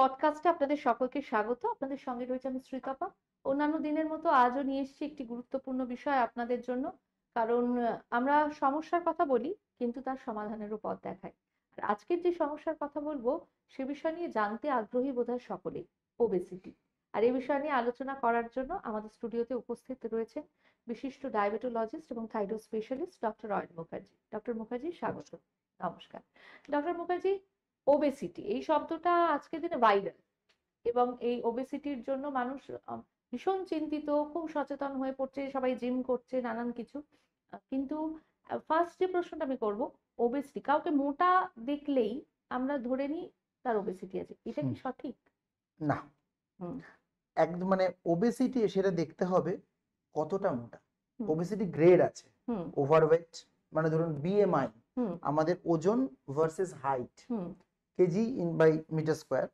পডকাস্টে আপনাদের সকলকে স্বাগত আপনাদের সঙ্গে রয়েছে আমি শ্রীকাপা অন্যান্য দিনের মতো আজও নিয়ে এসেছি একটি গুরুত্বপূর্ণ বিষয় আপনাদের জন্য কারণ আমরা সমস্যার কথা বলি কিন্তু তার সমাধানেরও পথ দেখায় আর আজকের যে সমস্যার কথা বলবো সে বিষয় নিয়ে জানতে আগ্রহী বোধ হয় সকলেই ওবেসিটি আর এই বিষয় নিয়ে আলোচনা করার জন্য আমাদের স্টুডিওতে উপস্থিত রয়েছেন বিশিষ্ট ডায়াবেটোলজিস্ট এবং thyro specialist doctor Ayan Mukherjee doctor Mukherjee স্বাগত নমস্কার ডক্টর মুখার্জি ওবেসিটি এই শব্দটা আজকে দিনে ভাইরাল এবং এই ওবেসিটির জন্য মানুষ ভীষণ চিন্তিত খুব সচেতন হয়ে পড়ছে সবাই জিম করছে নানান কিছু কিন্তু ফার্স্ট যে প্রশ্নটা আমি করব ওবেসিটি কাউকে মোটা দেখলেই আমরা ধরে নিই তার ওবেসিটি আছে এটা কি সঠিক না একদম মানে ওবেসিটি সেটা দেখতে হবে কতটা মোটা ওবেসিটি গ্রেড আছে ওভারওয়েট মানে ধরুন বিএমআই আমাদের ওজন versus height KG in by metre square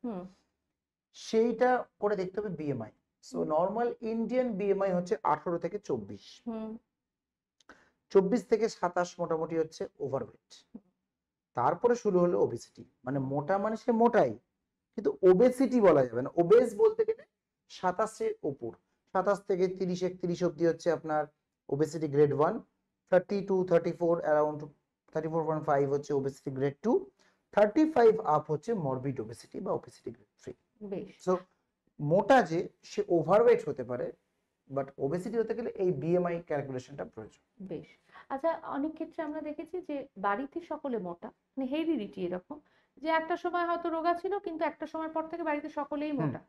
সেইটা করে দেখতে হবে BMI so normal Indian BMI হচ্ছে আঠারো থেকে চব্বিশ চব্বিশ থেকে সাতাশ মোটামুটি হচ্ছে ওভারওয়েট তারপরে শুরু হলো ওবেসিটি মানে মোটা মানে সে মোটাই কিন্তু ওবেসিটি বলা যাবে না ওবেস বলতে গেলে সাতাশের ওপর সাতাশ থেকে তিরিশ একত্রিশ অব্দি হচ্ছে আপনার obesity grade one thirty two thirty four around thirty four point five হচ্ছে obesity grade two morbid obesity বা ওবেসিটি ফ্রি সো মোটা যে সে ওভারওয়েট হতে পারে বাট ওবেসিটি হতে গেলে এই বিএমআই ক্যালকুলেশনটা প্রয়োজন বেশ আচ্ছা অনেক ক্ষেত্রে আমরা দেখেছি যে বাড়িতে সকলে মোটা মানে হেরিডিটি এরকম যে একটা সময় হয়তো রোগা ছিল কিন্তু একটা সময় পর থেকে বাড়িতে সকলেই মোটা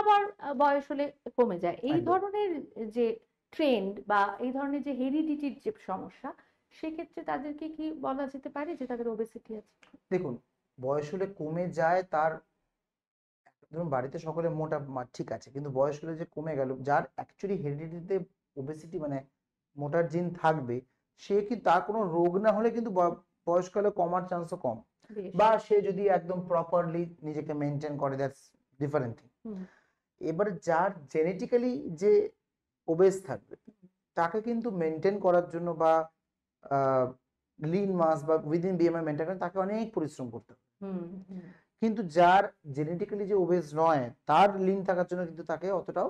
আবার বয়স হলে কমে যায় এই ধরনের যে ট্রেন্ড বা এই ধরনের যে হেরিডিটির যে সমস্যা সেক্ষেত্রে তাদেরকে কি বলা যেতে পারে যে তাদের ওবেসিটি আছে দেখুন বয়স হলে কমে যায় তার ধরুন বাড়িতে সকলে মোটা ঠিক আছে কিন্তু বয়স হলে যে কমে গেল যার অ্যাকচুয়ালি হেরিডিটিতে ওবেসিটি মানে মোটার জিন থাকবে সে কি তার কোনো রোগ না হলে কিন্তু বয়সকালে কমার চান্সও কম বা সে যদি একদম প্রপারলি নিজেকে মেনটেন করে দ্যাটস ডিফারেন্ট থিং এবার যার জেনেটিক্যালি যে ওবেস থাকবে তাকে কিন্তু মেনটেন করার জন্য বা লিন মাস বা উইদিন বিএমআই মেনটেন করেন তাকে অনেক পরিশ্রম করতে হবে কিন্তু যার জেনেটিক্যালি যে ওবেজ নয় তার লিন থাকার জন্য কিন্তু তাকে অতটাও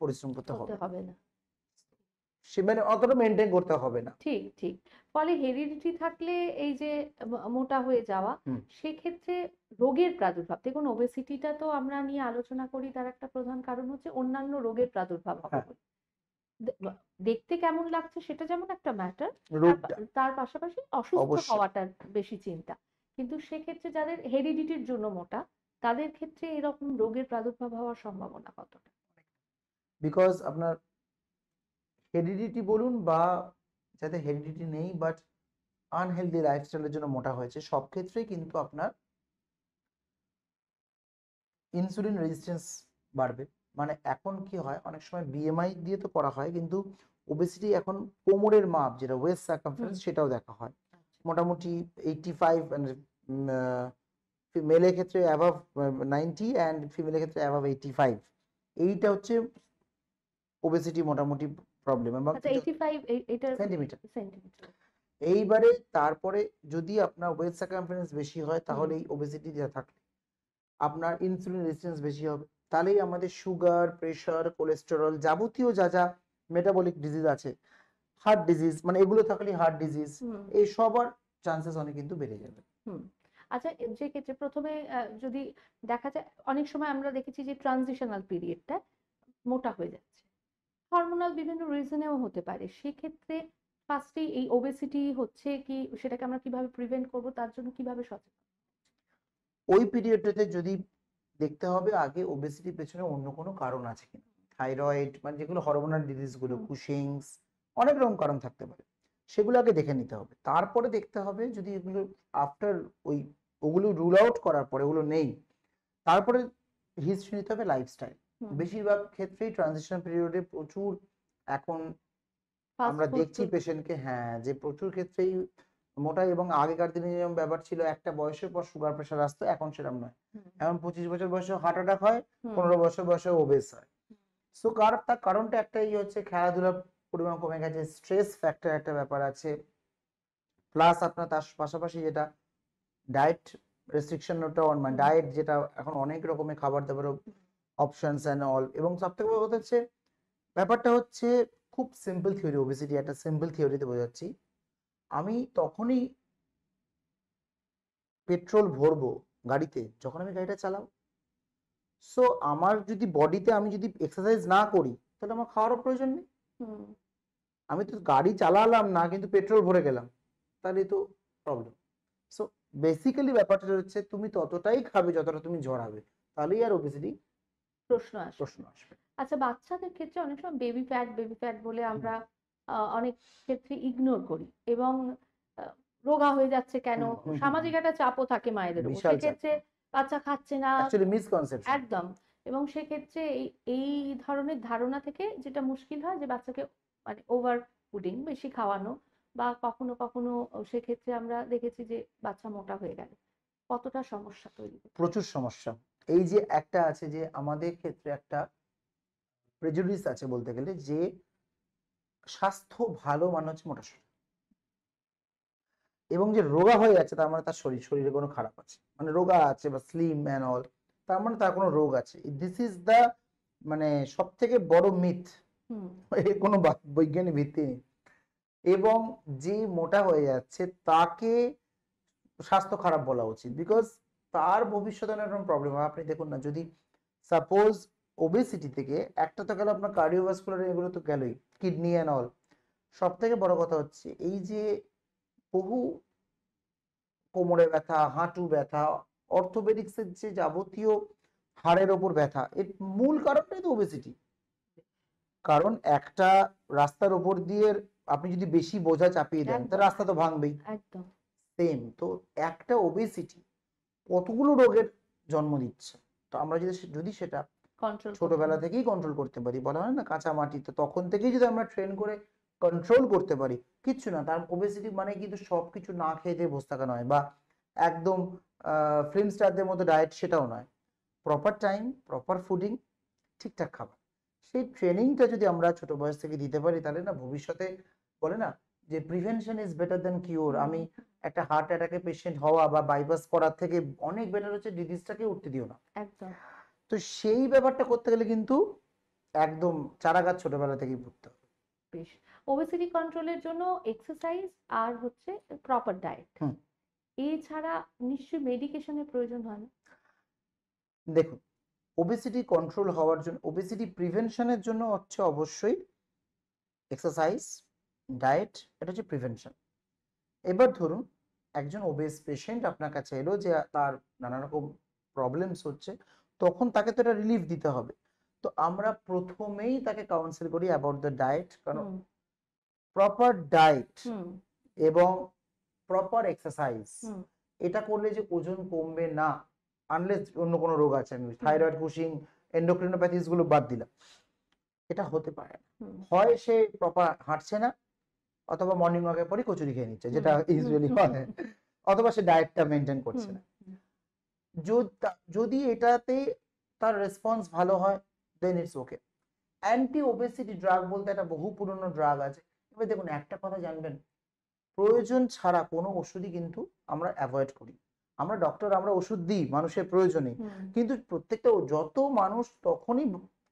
পরিশ্রম করতে হবে না সে মানে অতটা মেনটেন করতে হবে না ঠিক ঠিক ফলে হেরিডিটি থাকলে এই যে মোটা হয়ে যাওয়া সেক্ষেত্রে রোগের প্রাদুর্ভাব দেখুন ওবেসিটিটা তো আমরা নিয়ে আলোচনা করি তার একটা প্রধান কারণ হচ্ছে অন্যান্য রোগের প্রাদুর্ভাব হবে হ্যাঁ। দেখতে কেমন লাগছে সেটা যেমন একটা ম্যাটার তার পাশাপাশি অসুস্থ হওয়াটার বেশি চিন্তা কিন্তু সেক্ষেত্রে যাদের হেরিডিটির জন্য মোটা তাদের ক্ষেত্রে এরকম রোগের প্রাদুর্ভাব হওয়ার সম্ভাবনা কতটা বিকজ আপনার হেরিডিটি বলুন বা যাতে হেরিডিটি নেই বাট আনহেলদি লাইফস্টাইলের জন্য মোটা হয়েছে সব ক্ষেত্রেই কিন্তু আপনার ইনসুলিন রেজিস্ট্যান্স বাড়বে মানে এখন কি হয় অনেক সময় বিএমআই দিয়ে তো করা হয় কিন্তু ওবেসিটি এখন কোমরের মাপ যেটা ওয়েস্ট সার্কামফারেন্স সেটাও দেখা হয় আচ্ছা। মোটামুটি এইটটি ফাইভ মেলের ক্ষেত্রে অ্যাভাভ নাইনটি অ্যান্ড ফিমেলের ক্ষেত্রে অ্যাভাভ এইটি ফাইভ এইটা হচ্ছে ওবেসিটি মোটামুটি প্রবলেম এবং সেন্টিমিটার আচ্ছা, এইবারে তারপরে যদি আপনার ওয়েস্ট সার্কামফারেন্স বেশি হয় তাহলে এই ওবেসিটি যা থাকে আপনার ইনসুলিন রেজিস্ট্যান্স বেশি হবে তাহলেই আমাদের সুগার প্রেশার কোলেস্টেরল যাবতীয় যা যা মেটাবলিক ডিজিজ আছে হার্ট ডিজিজ মানে এগুলো থাকলে হার্ট ডিজিজ এই সবার চান্সেস অনেক কিন্তু বেড়ে যাবে আচ্ছা যে ক্ষেত্রে প্রথমে যদি দেখা যায় অনেক সময় আমরা দেখেছি যে ট্রানজিশনাল পিরিয়ডটা মোটা হয়ে যাচ্ছে হরমোনাল বিভিন্ন রিজনেও হতে পারে সেক্ষেত্রে ফার্স্টে এই ওবেসিটি হচ্ছে কি সেটাকে আমরা কিভাবে প্রিভেন্ট করব তার জন্য কিভাবে সচেতন ওই পিরিয়ডটাতে যদি দেখতে হবে আগে ওবেসিটির পেছনে অন্য কোনো কারণ আছে কিনা থাইরয়েড মানে যেগুলো হরমোনাল ডিজিজগুলো কুশিংস অনেক রকম কারণ থাকতে পারে সেগুলো আগে দেখে নিতে হবে তারপরে দেখতে হবে যদি এগুলো আফটার ওই ওগুলো রুল আউট করার পরে ওগুলো নেই তারপরে হিস্ট্রি নিতে হবে লাইফস্টাইল বেশিরভাগ ক্ষেত্রেই ট্রানজিশন পিরিয়ডে প্রচুর এখন আমরা দেখছি পেশেন্টকে হ্যাঁ যে প্রচুর ক্ষেত্রেই মোটা এবং আগেকার দিনে যেমন ব্যাপার ছিল একটা বয়সের পর সুগার প্রেশার আসতো এখন সেরকম নয় এখন পঁচিশ বছর বয়সে হার্ট অ্যাটাক হয় পনেরো বছর বয়সে ওবেস হয় সো কার তার কারণটা একটাই হচ্ছে খেলাধুলার পরিমাণ কমে গেছে স্ট্রেস ফ্যাক্টর একটা ব্যাপার আছে প্লাস আপনার তার পাশাপাশি যেটা ডায়েট রেস্ট্রিকশন অন মানে ডায়েট যেটা এখন অনেক রকমের খাবার দাবার অপশনস অ্যান্ড অল এবং থেকে বড় কথা হচ্ছে ব্যাপারটা হচ্ছে খুব সিম্পল থিওরি ওবেসিটি একটা সিম্পল থিওরিতে বোঝাচ্ছি আমি তখনই পেট্রোল ভরবো গাড়িতে যখন আমি গাড়িটা চালাবো সো আমার যদি বডিতে আমি যদি এক্সারসাইজ না করি তাহলে আমার খাওয়ারও প্রয়োজন নেই আমি তো গাড়ি চালালাম না কিন্তু পেট্রোল ভরে গেলাম তাহলে তো প্রবলেম সো বেসিক্যালি ব্যাপারটা হচ্ছে তুমি ততটাই খাবে যতটা তুমি ঝরাবে তাহলেই আর ওবেসিটি প্রশ্ন আসবে প্রশ্ন আসবে আচ্ছা বাচ্চাদের ক্ষেত্রে অনেক সময় বেবি ফ্যাট বেবি ফ্যাট বলে আমরা অনেক ক্ষেত্রে ইগনোর করি এবং রোগা হয়ে যাচ্ছে কেন সামাজিক একটা চাপও থাকে মায়েদের সেক্ষেত্রে বাচ্চা খাচ্ছে না একদম এবং সেক্ষেত্রে এই ধরনের ধারণা থেকে যেটা মুশকিল হয় যে বাচ্চাকে মানে ওভার ফুডিং বেশি খাওয়ানো বা কখনো কখনো সেক্ষেত্রে আমরা দেখেছি যে বাচ্চা মোটা হয়ে গেল কতটা সমস্যা তৈরি প্রচুর সমস্যা এই যে একটা আছে যে আমাদের ক্ষেত্রে একটা প্রেজুডিস আছে বলতে গেলে যে স্বাস্থ্য ভালো মানে হচ্ছে মোটা শরীর এবং যে রোগা হয়ে যাচ্ছে তার মানে তার শরীর শরীরে কোনো খারাপ আছে মানে রোগা আছে বা স্লিম ম্যান অল তার মানে তার কোনো রোগ আছে দিস ইজ দ্য মানে সব থেকে বড় মিথ কোনো বৈজ্ঞানিক ভিত্তি নেই এবং যে মোটা হয়ে যাচ্ছে তাকে স্বাস্থ্য খারাপ বলা উচিত বিকজ তার ভবিষ্যতে অনেক রকম প্রবলেম হয় আপনি দেখুন না যদি সাপোজ ওবেসিটি থেকে একটা তো গেল আপনার কার্ডিওভাস্কুলার এগুলো তো গেলই কিডনি অ্যান্ড অল সব থেকে বড় কথা হচ্ছে এই যে বহু কোমরে ব্যথা হাঁটু ব্যথা অর্থোপেডিক্সের যে যাবতীয় হাড়ের ওপর ব্যথা এর মূল কারণটাই তো ওবেসিটি কারণ একটা রাস্তার ওপর দিয়ে আপনি যদি বেশি বোঝা চাপিয়ে দেন তাহলে রাস্তা তো ভাঙবেই একদম সেম তো একটা ওবেসিটি কতগুলো রোগের জন্ম দিচ্ছে তো আমরা যদি যদি সেটা ছোটবেলা থেকেই কন্ট্রোল করতে পারি বলা হয় না কাঁচা মাটিতে তখন থেকেই যদি আমরা ট্রেন করে কন্ট্রোল করতে পারি কিচ্ছু না তার ওবেসিটি মানে কিন্তু সব কিছু না খেয়ে দিয়ে বসে থাকা নয় বা একদম ফিল্ম স্টারদের মতো ডায়েট সেটাও নয় প্রপার টাইম প্রপার ফুডিং ঠিকঠাক খাবার সেই ট্রেনিংটা যদি আমরা ছোট বয়স থেকে দিতে পারি তাহলে না ভবিষ্যতে বলে না যে prevention is better than cure আমি একটা হার্ট অ্যাটাকে পেশেন্ট হওয়া বা বাইপাস করার থেকে অনেক বেটার হচ্ছে ডিজিজটাকে উঠতে দিও না একদম তো সেই ব্যাপারটা করতে গেলে কিন্তু একদম চারা গাছ ছোটবেলা থেকেই পড়তে হবে বেশ ওবেসিটি কন্ট্রোলের জন্য এক্সারসাইজ আর হচ্ছে প্রপার ডায়েট এছাড়া নিশ্চয়ই মেডিকেশনের প্রয়োজন হয় না দেখুন ওবেসিটি কন্ট্রোল হওয়ার জন্য ওবেসিটি প্রিভেনশনের জন্য হচ্ছে অবশ্যই এক্সারসাইজ ডায়েট এটা হচ্ছে প্রিভেনশন এবার ধরুন একজন ওবেস পেশেন্ট আপনার কাছে এলো যে তার নানা রকম প্রবলেমস হচ্ছে তখন তাকে তো এটা রিলিফ দিতে হবে তো আমরা প্রথমেই তাকে কাউন্সিল করি অ্যাবাউট দ্য ডায়েট কারণ প্রপার ডায়েট এবং প্রপার এক্সারসাইজ এটা করলে যে ওজন কমবে না আনলেস অন্য কোনো রোগ আছে আমি থাইরয়েড কুশিং এন্ডোক্রিনোপ্যাথিস গুলো বাদ দিলাম এটা হতে পারে হয় সে প্রপার হাঁটছে না অথবা মর্নিং ওয়াকের পরে কচুরি খেয়ে নিচ্ছে যেটা ইউজুয়ালি হয় অথবা সে ডায়েটটা মেনটেন করছে না যদি এটাতে তার রেসপন্স ভালো হয় then it's okay anti obesity drug বলতে একটা বহু পুরনো ড্রাগ আছে এবার দেখুন একটা কথা জানবেন প্রয়োজন ছাড়া কোনো ওষুধই কিন্তু আমরা অ্যাভয়েড করি আমরা ডক্টর আমরা ওষুধ দিই মানুষের প্রয়োজনে কিন্তু প্রত্যেকটা যত মানুষ তখনই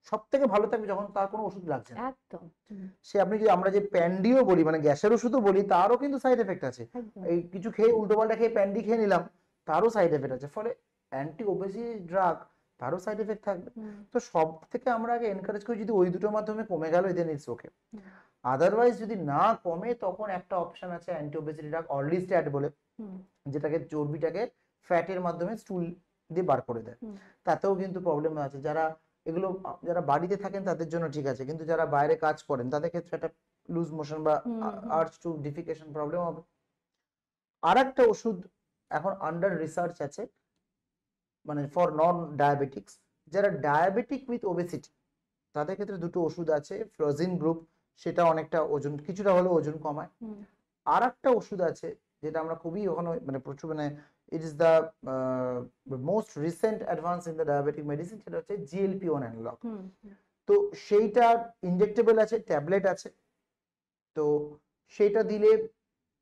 সব থেকে ভালো থাকবে যখন তার কোনো ওষুধ লাগছে না একদম সে আপনি যদি আমরা যে প্যান্ডিও বলি মানে গ্যাসের ওষুধও বলি তারও কিন্তু সাইড এফেক্ট আছে এই কিছু খেয়ে উল্টো পাল্টা খেয়ে প্যান্ডি খেয়ে নিলাম তারও সাইড এফেক্ট আছে ফলে অ্যান্টি ওবেসি ড্রাগ তারও সাইড এফেক্ট থাকবে তো সব থেকে আমরা আগে এনকারেজ করি যদি ওই দুটোর মাধ্যমে কমে গেল এদের ইটস ওকে আদারওয়াইজ যদি না কমে তখন একটা অপশন আছে অ্যান্টি ওবেসিটি ড্রাগ স্ট্যাট বলে যেটাকে চর্বিটাকে ফ্যাটের মাধ্যমে স্টুল দিয়ে বার করে দেয় তাতেও কিন্তু প্রবলেম আছে যারা এগুলো যারা বাড়িতে থাকেন তাদের জন্য ঠিক আছে কিন্তু যারা বাইরে কাজ করেন তাদের ক্ষেত্রে একটা লুজ মোশন বা আর্চ টু ডিফিকেশন প্রবলেম হবে আর একটা ওষুধ এখন আন্ডার রিসার্চ আছে মানে ফর নন ডায়াবেটিক্স যারা ডায়াবেটিক উইথ ওবেসিটি তাদের ক্ষেত্রে দুটো ওষুধ আছে ফ্রোজিন গ্রুপ সেটা অনেকটা ওজন কিছুটা হলেও ওজন কমায় আর একটা ওষুধ আছে যেটা আমরা খুবই ওখানে মানে প্রচুর মানে it is the most recent advance in the diabetic medicine সেটা হচ্ছে জিএলপি ওয়ান অ্যানালগ তো সেইটা ইনজেক্টেবল আছে ট্যাবলেট আছে তো সেইটা দিলে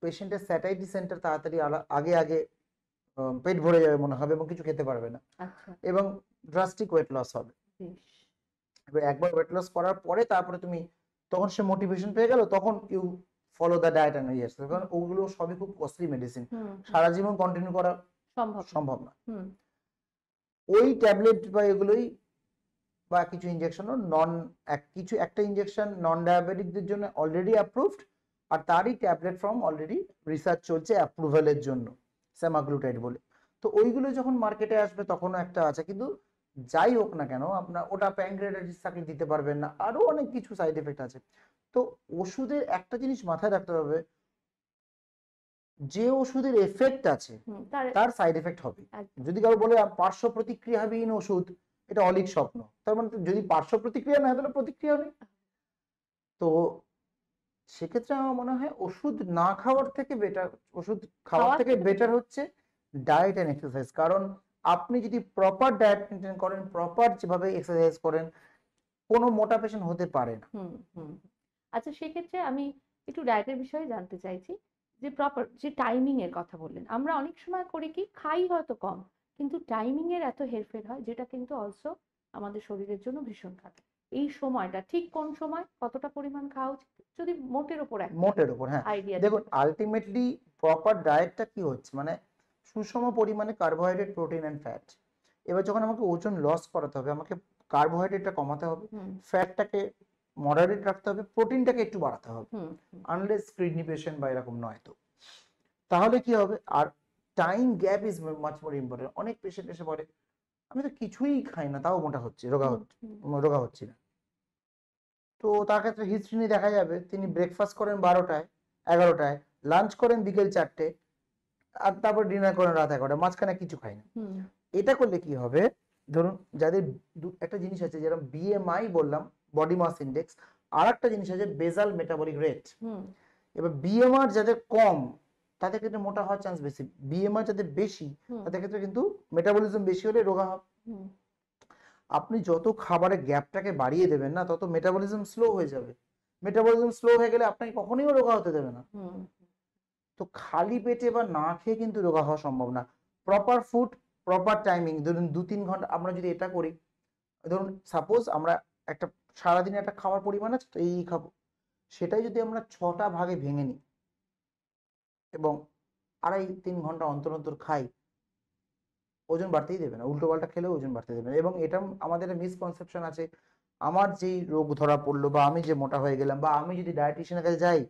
পেশেন্টের স্যাটাইটি সেন্টার তাড়াতাড়ি আগে আগে পেট ভরে যাবে মনে হবে এবং কিছু খেতে পারবে না আচ্ছা। এবং ড্রাস্টিক ওয়েট লস হবে এবার একবার ওয়েট লস করার পরে তারপরে তুমি তখন সে মোটিভেশন পেয়ে গেল তখন you follow the diet and yes কারণ ওগুলো সবই খুব কস্টলি মেডিসিন সারা জীবন কন্টিনিউ করা সম্ভব না ওই ট্যাবলেট বা এগুলোই বা কিছু ইনজেকশনও নন এক কিছু একটা ইনজেকশন নন ডায়াবেটিকদের জন্য অলরেডি অ্যাপ্রুভড আর তারই ট্যাবলেট ফর্ম অলরেডি রিসার্চ চলছে অ্যাপ্রুভালের জন্য স্যামাগ্লুটাইড বলে তো ওইগুলো যখন মার্কেটে আসবে তখনও একটা আছে কিন্তু যাই হোক না কেন আপনার ওটা প্যাংক্রিয়াটাইটিস থাকলে দিতে পারবেন না আরও অনেক কিছু সাইড এফেক্ট আছে তো ওষুধের একটা জিনিস মাথায় রাখতে হবে যে ওষুধের এফেক্ট আছে তার সাইড এফেক্ট হবে যদি কারো বলে পার্শ্ব প্রতিক্রিয়াবিহীন ওষুধ এটা অলিক স্বপ্ন তার মানে যদি পার্শ্ব প্রতিক্রিয়া না হয় তাহলে প্রতিক্রিয়া নেই তো সেক্ষেত্রে আমার মনে হয় ওষুধ না খাওয়ার থেকে বেটার ওষুধ খাওয়ার থেকে বেটার হচ্ছে ডায়েট অ্যান্ড এক্সারসাইজ কারণ আপনি যদি প্রপার ডায়েট মেনটেন করেন প্রপার যেভাবে এক্সারসাইজ করেন কোনো মোটা পেশেন্ট হতে পারে না আচ্ছা সেক্ষেত্রে আমি একটু ডায়েটের বিষয়ে জানতে চাইছি যে প্রপার যে টাইমিং এর কথা বললেন আমরা অনেক সময় করি কি খাই হয়তো কম কিন্তু টাইমিং এর এত হেরফের হয় যেটা কিন্তু অলসো আমাদের শরীরের জন্য ভীষণ খারাপ এই সময়টা ঠিক কোন সময় কতটা পরিমাণ খাওয়া উচিত যদি মোটের উপর মোটের উপর হ্যাঁ আইডিয়া দেখুন আলটিমেটলি প্রপার ডায়েটটা কি হচ্ছে মানে সুষম পরিমাণে কার্বোহাইড্রেট প্রোটিন অ্যান্ড ফ্যাট এবার যখন আমাকে ওজন লস করাতে হবে আমাকে কার্বোহাইড্রেটটা কমাতে হবে ফ্যাটটাকে মডারেট রাখতে হবে প্রোটিনটাকে একটু বাড়াতে হবে আনলেস কিডনি পেশেন্ট বা এরকম নয় তো তাহলে কি হবে আর time gap is much more important অনেক পেশেন্ট এসে বলে আমি তো কিছুই খাই না তাও মোটা হচ্ছে রোগা হচ্ছে রোগা হচ্ছে না তো তার ক্ষেত্রে হিস্ট্রি নিয়ে দেখা যাবে তিনি ব্রেকফাস্ট করেন বারোটায় এগারোটায় লাঞ্চ করেন বিকেল চারটে আর তারপর ডিনার করেন রাত এগারোটা মাঝখানে কিছু খায় না এটা করলে কি হবে ধরুন যাদের একটা জিনিস আছে যেরকম বিএমআই বললাম বডি মাস ইন্ডেক্স আর একটা জিনিস আছে বেজাল মেটাবলিক রেট এবার বিএমআর যাদের কম তাদের ক্ষেত্রে মোটা হওয়ার চান্স বেশি বিএমআর যাদের বেশি তাদের ক্ষেত্রে কিন্তু মেটাবলিজম বেশি হলে রোগা হবে আপনি যত খাবারের গ্যাপটাকে বাড়িয়ে দেবেন না তত মেটাবলিজম স্লো হয়ে যাবে মেটাবলিজম স্লো হয়ে গেলে আপনাকে কখনোই রোগা হতে দেবে না তো খালি পেটে বা না খেয়ে কিন্তু রোগা হওয়া সম্ভব না প্রপার ফুড প্রপার টাইমিং ধরুন দু তিন ঘন্টা আমরা যদি এটা করি ধরুন সাপোজ আমরা একটা সারাদিনে একটা খাওয়ার পরিমাণ আছে তো এই খাবো সেটাই যদি আমরা ছটা ভাগে ভেঙে নিই এবং আড়াই তিন ঘন্টা অন্তর অন্তর খাই ওজন বাড়তেই দেবে না উল্টো পাল্টা খেলেও ওজন বাড়তে দেবে না এবং এটা আমাদের মিসকনসেপশন আছে আমার যেই রোগ ধরা পড়লো বা আমি যে মোটা হয়ে গেলাম বা আমি যদি ডায়েটিশিয়ানের কাছে যাই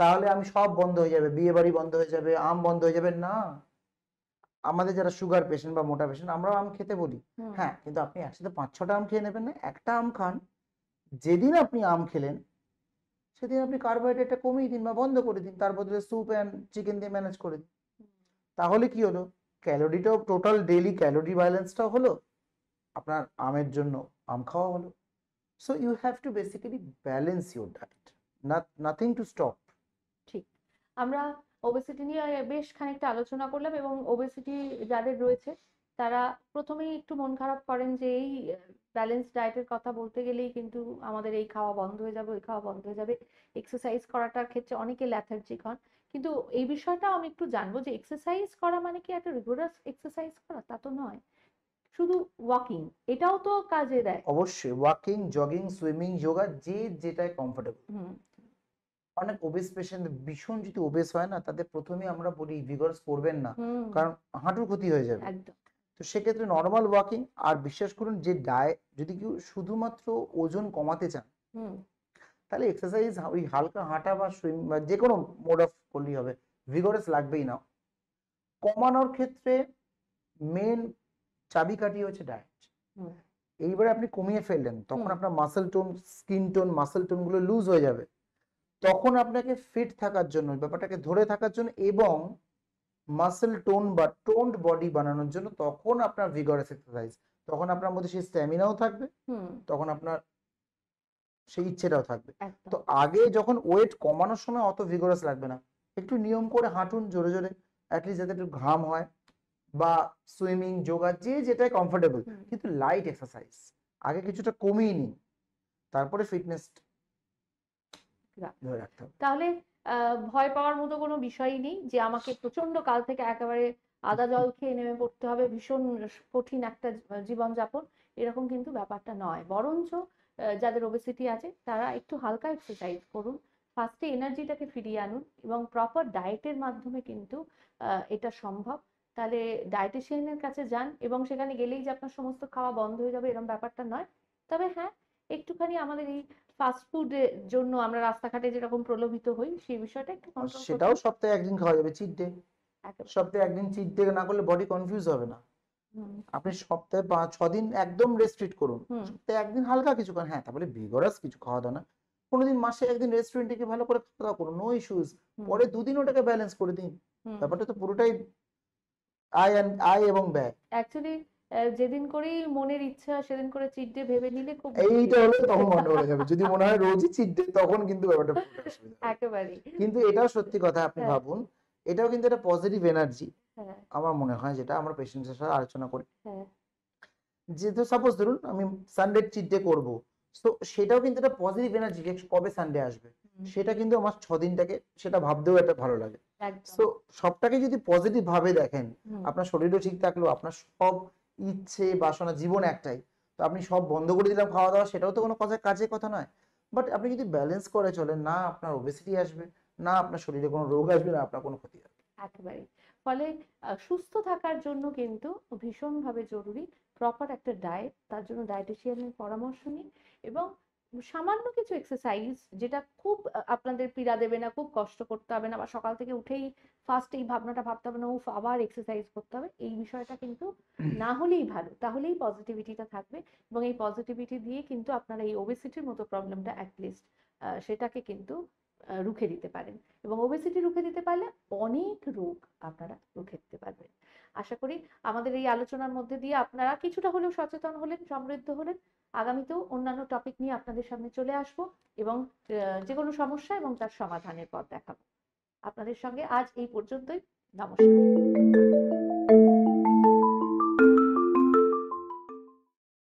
তাহলে আমি সব বন্ধ হয়ে যাবে বিয়ে বাড়ি বন্ধ হয়ে যাবে আম বন্ধ হয়ে যাবে না আমাদের যারা সুগার পেশেন্ট বা মোটা পেশেন্ট আমরা আম খেতে বলি হ্যাঁ কিন্তু আপনি একসাথে পাঁচ ছটা আম খেয়ে নেবেন না একটা আম খান যেদিন আপনি আম খেলেন সেদিন আপনি কার্বোহাইড্রেটটা কমিয়ে দিন বা বন্ধ করে দিন তার বদলে স্যুপ অ্যান্ড চিকেন দিয়ে ম্যানেজ করে দিন তাহলে কি হলো ক্যালোরিটাও টোটাল ডেলি ক্যালোরি ব্যালেন্সটাও হলো আপনার আমের জন্য আম খাওয়া হলো so you have to basically balance your diet nothing to stop ঠিক আমরা ওবেসিটি নিয়ে বেশ খানিকটা আলোচনা করলাম এবং ওবেসিটি যাদের রয়েছে তারা প্রথমেই একটু মন খারাপ করেন যে এই ব্যালেন্স ডায়েটের কথা বলতে গেলেই কিন্তু আমাদের এই খাওয়া বন্ধ হয়ে যাবে ওই খাওয়া বন্ধ হয়ে যাবে এক্সারসাইজ করাটার ক্ষেত্রে অনেকে ল্যাথার্জিক হন কিন্তু এই বিষয়টা আমি একটু জানবো যে এক্সারসাইজ করা মানে কি একটা রিগোরাস এক্সারসাইজ করা তা তো নয় শুধু ওয়াকিং এটাও তো কাজে দেয় অবশ্যই ওয়াকিং জগিং সুইমিং যোগা যে যেটাই কমফোর্টেবল অনেক ওবেস পেশেন্ট ভীষণ যদি ওবেস হয় না তাদের প্রথমে আমরা বলি ভিগরস করবেন না কারণ হাঁটুর ক্ষতি হয়ে যাবে একদম তো সেক্ষেত্রে নর্মাল ওয়াকিং আর বিশ্বাস করুন যে ডায়েট যদি কেউ শুধুমাত্র ওজন কমাতে চান তাহলে এক্সারসাইজ ওই হালকা হাঁটা বা সুইম বা যে কোনো মোড অফ করলেই হবে ভিগরেস লাগবেই না কমানোর ক্ষেত্রে মেন চাবিকাঠি হচ্ছে ডায়েট এইবারে আপনি কমিয়ে ফেললেন তখন আপনার muscle tone skin tone muscle টোনগুলো লুজ হয়ে যাবে তখন আপনাকে ফিট থাকার জন্য ব্যাপারটাকে ধরে থাকার জন্য এবং মাসেল টোন বা টোনড বডি বানানোর জন্য তখন আপনার ভিগরেস এক্সারসাইজ তখন আপনার মধ্যে সেই স্ট্যামিনাও থাকবে তখন আপনার সেই ইচ্ছেটাও থাকবে তো আগে যখন ওয়েট কমানোর সময় অত ভিগোরাস লাগবে না একটু নিয়ম করে হাঁটুন জোরে জোরে অ্যাটলিস্ট যাতে একটু ঘাম হয় বা সুইমিং যোগা যে যেটাই কমফোর্টেবল কিন্তু লাইট এক্সারসাইজ আগে কিছুটা কমিয়ে নিন তারপরে ফিটনেস তাহলে ভয় পাওয়ার মতো কোনো বিষয়ই নেই যে আমাকে প্রচন্ড কাল থেকে একেবারে আদা জল খেয়ে নেমে পড়তে হবে ভীষণ কঠিন একটা জীবনযাপন এরকম কিন্তু ব্যাপারটা নয় বরঞ্চ যাদের ওবেসিটি আছে তারা একটু হালকা এক্সারসাইজ করুন ফার্স্টে এনার্জিটাকে ফিরিয়ে আনুন এবং প্রপার ডায়েটের মাধ্যমে কিন্তু এটা সম্ভব তাহলে ডায়েটিশিয়ানের কাছে যান এবং সেখানে গেলেই যে আপনার সমস্ত খাওয়া বন্ধ হয়ে যাবে এরকম ব্যাপারটা নয় তবে হ্যাঁ একটুখানি আমাদের এই ফাস্টফুডের জন্য আমরা রাস্তাঘাটে যেরকম প্রলোভিত হই সেই বিষয়টা একটু সেটাও সপ্তাহে একদিন খাওয়া যাবে চিট ডে সপ্তাহে একদিন চিট ডে না করলে বডি কনফিউজ হবে না আপনি সপ্তাহে পাঁচ ছ দিন একদম রেস্ট্রিক্ট করুন সপ্তাহে একদিন হালকা কিছু খান হ্যাঁ তাহলে ভিগরাস কিছু খাওয়া দাওয়া না কোনোদিন মাসে একদিন রেস্টুরেন্টে গিয়ে ভালো করে খাওয়া দাওয়া করুন নো ইস্যুস পরে দুদিন ওটাকে ব্যালেন্স করে দিন ব্যাপারটা তো পুরোটাই আয় আয় এবং ব্যয় অ্যাকচুয়ালি যেদিন করেই মনের ইচ্ছা সেদিন করে চিট ডে ভেবে নিলে খুব এইটা হলে তখন মনে হয়ে যাবে যদি মনে হয় রোজই চিট ডে তখন কিন্তু ব্যাপারটা একেবারে কিন্তু এটাও সত্যি কথা আপনি হ্যাঁ। ভাবুন এটাও কিন্তু একটা পজিটিভ এনার্জি হ্যাঁ। আমার মনে হয় যেটা আমরা পেশেন্টের সাথে আলোচনা করি হ্যাঁ। যে সাপোজ ধরুন আমি সানডে চিট করব করবো তো সেটাও কিন্তু একটা পজিটিভ এনার্জি যে কবে সানডে আসবে সেটা কিন্তু আমার ছ দিনটাকে সেটা ভাবতেও একটা ভালো লাগে তো সবটাকে যদি পজিটিভ ভাবে দেখেন আপনার শরীরও ঠিক থাকলো আপনার সব ইচ্ছে বাসনা জীবন একটাই তো আপনি সব বন্ধ করে দিলাম খাওয়া দাওয়া সেটাও তো কোনো কথা কাজে কথা নয় বাট আপনি যদি ব্যালেন্স করে চলেন না আপনার ওবেসিটি আসবে না আপনার শরীরে কোনো রোগ আসবে না আপনার কোনো ক্ষতি হবে একেবারে ফলে সুস্থ থাকার জন্য কিন্তু ভীষণভাবে জরুরি প্রপার একটা ডায়েট তার জন্য ডায়েটিশিয়ানের পরামর্শ নিন এবং সামান্য কিছু এক্সারসাইজ যেটা খুব আপনাদের পীড়া দেবে না খুব কষ্ট করতে হবে না বা সকাল থেকে উঠেই ফার্স্ট এই ভাবনাটা ভাবতে হবে না উফ আবার এক্সারসাইজ করতে হবে এই বিষয়টা কিন্তু না হলেই ভালো তাহলেই পজিটিভিটিটা থাকবে এবং এই পজিটিভিটি দিয়ে কিন্তু আপনারা এই ওবেসিটির মতো প্রবলেমটা অ্যাটলিস্ট সেটাকে কিন্তু রুখে দিতে পারেন এবং ওবেসিটি রুখে দিতে পারলে অনেক রোগ আপনারা রুখে দিতে পারবেন আশা করি আমাদের এই আলোচনার মধ্যে দিয়ে আপনারা কিছুটা হলেও সচেতন হলেন সমৃদ্ধ হলেন আগামীতেও অন্যান্য টপিক নিয়ে আপনাদের সামনে চলে আসব এবং যে কোনো সমস্যা এবং তার সমাধানের পথ দেখাবো আপনাদের সঙ্গে আজ এই পর্যন্তই নমস্কার